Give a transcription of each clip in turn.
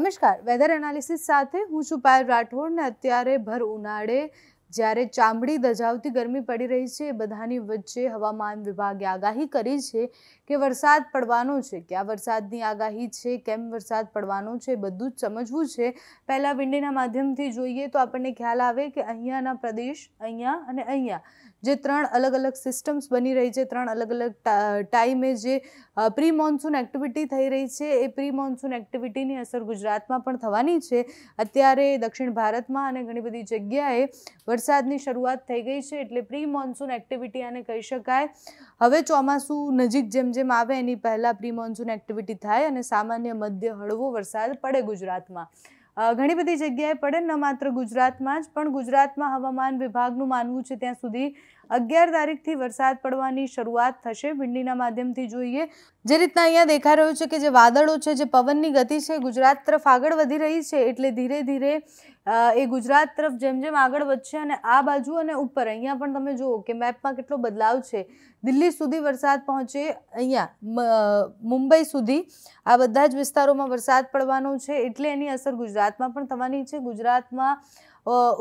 નમસ્કાર weather analysis સાથે હું છું પાયલ રાઠોડ ને અત્યારે ભર ઉનાળે જ્યારે ચામડી દજાવતી ગરમી પડી રહી છે એ બધાની વચ્ચે હવામાન વિભાગે આગાહી કરી છે કે વરસાદ પડવાનો છે ક્યાં વરસાદની આગાહી છે કેમ વરસાદ પડવાનો છે બધું જ સમજવું છે પહેલાં વિંડીના માધ્યમથી જોઈએ તો આપણને ખ્યાલ આવે કે અહીંયાના પ્રદેશ અહીંયા અને અહીંયા જે ત્રણ અલગ અલગ સિસ્ટમ્સ બની રહી છે ત્રણ અલગ અલગ ટાઈમે જે પ્રી મોન્સૂન એક્ટિવિટી થઈ રહી છે એ પ્રી મોન્સૂન એક્ટિવિટીની અસર ગુજરાતમાં પણ થવાની છે અત્યારે દક્ષિણ ભારતમાં અને ઘણી બધી જગ્યાએ વરસાદની શરૂઆત થઈ ગઈ છે એટલે પ્રી મોન્સૂન એક્ટિવિટી આને કહી શકાય હવે ચોમાસું નજીક જેમ જેમ આવે એની પહેલાં પ્રી મોન્સૂન એક્ટિવિટી થાય અને સામાન્ય મધ્ય હળવો વરસાદ પડે ગુજરાતમાં ઘણી બધી જગ્યાએ પડે ન માત્ર ગુજરાતમાં જ પણ ગુજરાતમાં હવામાન વિભાગનું માનવું છે ત્યાં સુધી અગિયાર તારીખથી વરસાદ પડવાની શરૂઆત થશે ભીંડીના માધ્યમથી જોઈએ જે રીતના અહીંયા દેખાઈ રહ્યું છે કે જે વાદળો છે જે પવનની ગતિ છે ગુજરાત તરફ આગળ વધી રહી છે એટલે ધીરે ધીરે એ ગુજરાત તરફ જેમ જેમ આગળ વધશે અને આ બાજુ અને ઉપર અહીંયા પણ તમે જુઓ કે મેપમાં કેટલો બદલાવ છે દિલ્હી સુધી વરસાદ પહોંચે અહીંયા મુંબઈ સુધી આ બધા જ વિસ્તારોમાં વરસાદ પડવાનો છે એટલે એની અસર ગુજરાતમાં પણ થવાની છે ગુજરાતમાં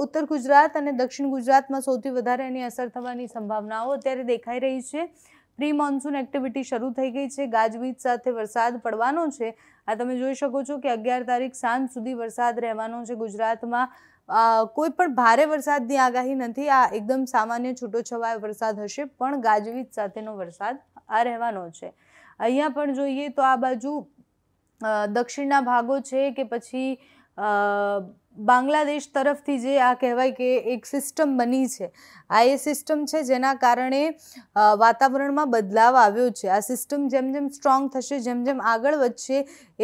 ઉત્તર ગુજરાત અને દક્ષિણ ગુજરાતમાં સૌથી વધારે એની અસર થવાની સંભાવનાઓ અત્યારે દેખાઈ રહી છે પ્રી મોન્સૂન એક્ટિવિટી શરૂ થઈ ગઈ છે ગાજવીજ સાથે વરસાદ પડવાનો છે આ તમે જોઈ શકો છો કે અગિયાર તારીખ સાંજ સુધી વરસાદ રહેવાનો છે ગુજરાતમાં કોઈ પણ ભારે વરસાદની આગાહી નથી આ એકદમ સામાન્ય છૂટોછવાયો વરસાદ હશે પણ ગાજવીજ સાથેનો વરસાદ આ રહેવાનો છે અહીંયા પણ જોઈએ તો આ બાજુ દક્ષિણના ભાગો છે કે પછી બાંગ્લાદેશ તરફથી જે આ કહેવાય કે એક સિસ્ટમ બની છે આ એ સિસ્ટમ છે જેના કારણે વાતાવરણમાં બદલાવ આવ્યો છે આ સિસ્ટમ જેમ જેમ સ્ટ્રોંગ થશે જેમ જેમ આગળ વધશે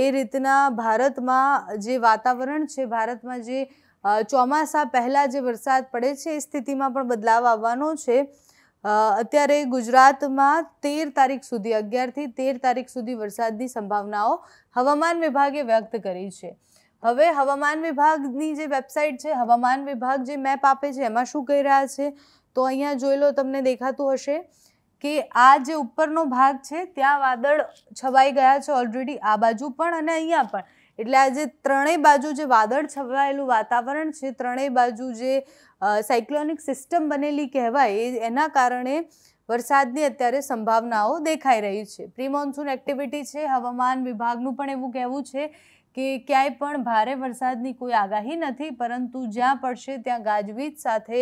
એ રીતના ભારતમાં જે વાતાવરણ છે ભારતમાં જે ચોમાસા પહેલાં જે વરસાદ પડે છે એ સ્થિતિમાં પણ બદલાવ આવવાનો છે અત્યારે ગુજરાતમાં તેર તારીખ સુધી અગિયારથી તેર તારીખ સુધી વરસાદની સંભાવનાઓ હવામાન વિભાગે વ્યક્ત કરી છે હવે હવામાન વિભાગની જે વેબસાઇટ છે હવામાન વિભાગ જે મેપ આપે છે એમાં શું કહી રહ્યા છે તો અહીંયા જોઈ લો તમને દેખાતું હશે કે આ જે ઉપરનો ભાગ છે ત્યાં વાદળ છવાઈ ગયા છે ઓલરેડી આ બાજુ પણ અને અહીંયા પણ એટલે આજે ત્રણેય બાજુ જે વાદળ છવાયેલું વાતાવરણ છે ત્રણેય બાજુ જે સાયક્લોનિક સિસ્ટમ બનેલી કહેવાય એના કારણે વરસાદની અત્યારે સંભાવનાઓ દેખાઈ રહી છે પ્રી મોન્સૂન એક્ટિવિટી છે હવામાન વિભાગનું પણ એવું કહેવું છે કે ક્યાંય પણ ભારે વરસાદની કોઈ આગાહી નથી પરંતુ જ્યાં પડશે ત્યાં ગાજવીજ સાથે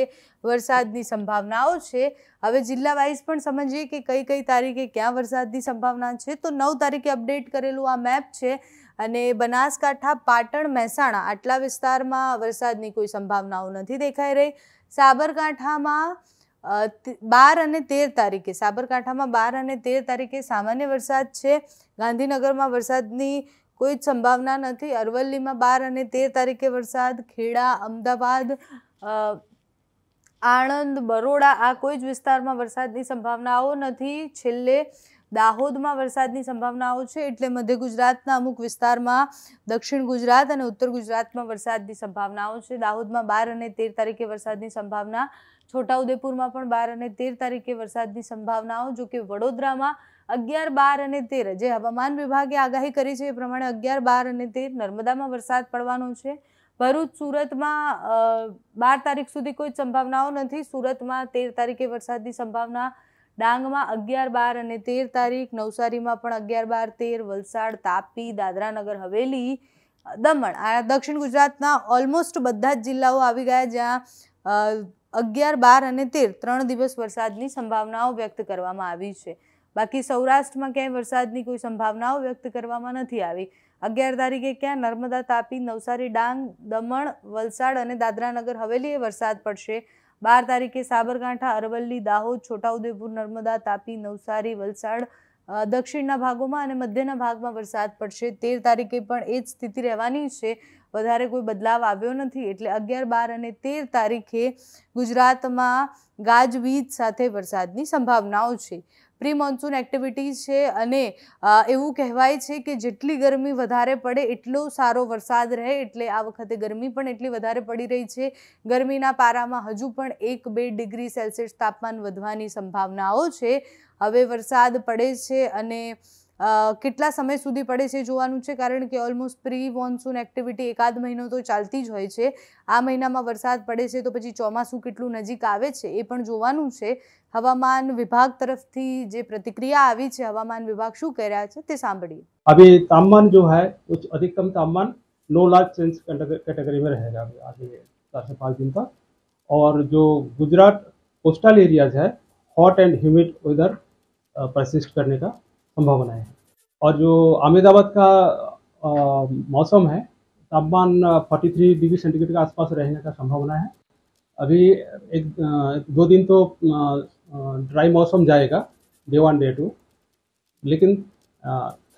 વરસાદની સંભાવનાઓ છે હવે જિલ્લા વાઇઝ પણ સમજીએ કે કઈ કઈ તારીખે ક્યાં વરસાદની સંભાવના છે તો નવ તારીખે અપડેટ કરેલું આ મેપ છે અને બનાસકાંઠા પાટણ મહેસાણા આટલા વિસ્તારમાં વરસાદની કોઈ સંભાવનાઓ નથી દેખાઈ રહી સાબરકાંઠામાં બાર અને તેર તારીખે સાબરકાંઠામાં બાર અને તેર તારીખે સામાન્ય વરસાદ છે ગાંધીનગરમાં વરસાદની કોઈ જ સંભાવના નથી અરવલ્લીમાં બાર અને તેર તારીખે વરસાદ ખેડા અમદાવાદ આણંદ બરોડા આ કોઈ જ વિસ્તારમાં વરસાદની સંભાવનાઓ નથી છેલ્લે દાહોદમાં વરસાદની સંભાવનાઓ છે એટલે મધ્ય ગુજરાતના અમુક વિસ્તારમાં દક્ષિણ ગુજરાત અને ઉત્તર ગુજરાતમાં વરસાદની સંભાવનાઓ છે દાહોદમાં બાર અને તેર તારીખે વરસાદની સંભાવના છોટાઉદેપુરમાં પણ બાર અને તેર તારીખે વરસાદની સંભાવનાઓ જો કે વડોદરામાં અગિયાર બાર અને તેર જે હવામાન વિભાગે આગાહી કરી છે એ પ્રમાણે અગિયાર બાર અને તેર નર્મદામાં વરસાદ પડવાનો છે ભરૂચ સુરતમાં બાર તારીખ સુધી કોઈ સંભાવનાઓ નથી સુરતમાં તેર તારીખે વરસાદની સંભાવના ડાંગમાં અગિયાર બાર અને તેર તારીખ નવસારીમાં પણ અગિયાર બાર તેર વલસાડ તાપી દાદરાનગર હવેલી દમણ આ દક્ષિણ ગુજરાતના ઓલમોસ્ટ બધા જ જિલ્લાઓ આવી ગયા જ્યાં અગિયાર બાર અને તેર ત્રણ દિવસ વરસાદની સંભાવનાઓ વ્યક્ત કરવામાં આવી છે બાકી સૌરાષ્ટ્રમાં ક્યાંય વરસાદની કોઈ સંભાવનાઓ વ્યક્ત કરવામાં નથી આવી અગિયાર તારીખે ક્યાં નર્મદા તાપી નવસારી ડાંગ દમણ વલસાડ અને દાદરાનગર હવેલીએ વરસાદ પડશે બાર તારીખે સાબરકાંઠા અરવલ્લી દાહોદ છોટાઉદેપુર નર્મદા તાપી નવસારી વલસાડ દક્ષિણના ભાગોમાં અને મધ્યના ભાગમાં વરસાદ પડશે તેર તારીખે પણ એ જ સ્થિતિ રહેવાની છે વધારે કોઈ બદલાવ આવ્યો નથી એટલે અગિયાર બાર અને તેર તારીખે ગુજરાતમાં ગાજવીજ સાથે વરસાદની સંભાવનાઓ છે પ્રી મોન્સૂન એક્ટિવિટીઝ છે અને એવું કહેવાય છે કે જેટલી ગરમી વધારે પડે એટલો સારો વરસાદ રહે એટલે આ વખતે ગરમી પણ એટલી વધારે પડી રહી છે ગરમીના પારામાં હજુ પણ એક બે ડિગ્રી સેલ્સિયસ તાપમાન વધવાની સંભાવનાઓ છે હવે વરસાદ પડે છે અને કેટલા સમય સુધી પડે છે જોવાનું છે કારણ કે ઓલમોસ્ટ પ્રી મોન્સૂન એક્ટિવિટી એકાદ મહિનો તો ચાલતી જ હોય છે આ મહિનામાં વરસાદ પડે છે તો પછી ચોમાસું કેટલું નજીક આવે છે એ પણ જોવાનું છે હવામાન વિભાગ તરફથી જે પ્રતિક્રિયા આવી છે હવામાન વિભાગ શું કહી રહ્યા છે તે સાંભળીએ હવે તાપમાન જો है उच्च अधिकतम तापमान लो लार्ज सेंस કેટેગરીમાં में रहेगा अभी आगे चार से पाँच दिन तक और जो गुजरात कोस्टल एरियाज है hot and humid weather persist संभावना है और जो अहमदाबाद का मौसम है तापमान 43 डिग्री सेंटीग्रेड के आसपास रहने का संभावना है अभी एक दो दिन तो ड्राई मौसम जाएगा डे वन डे टू लेकिन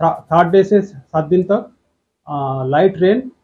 थर्ड डे से सात दिन तक लाइट रेन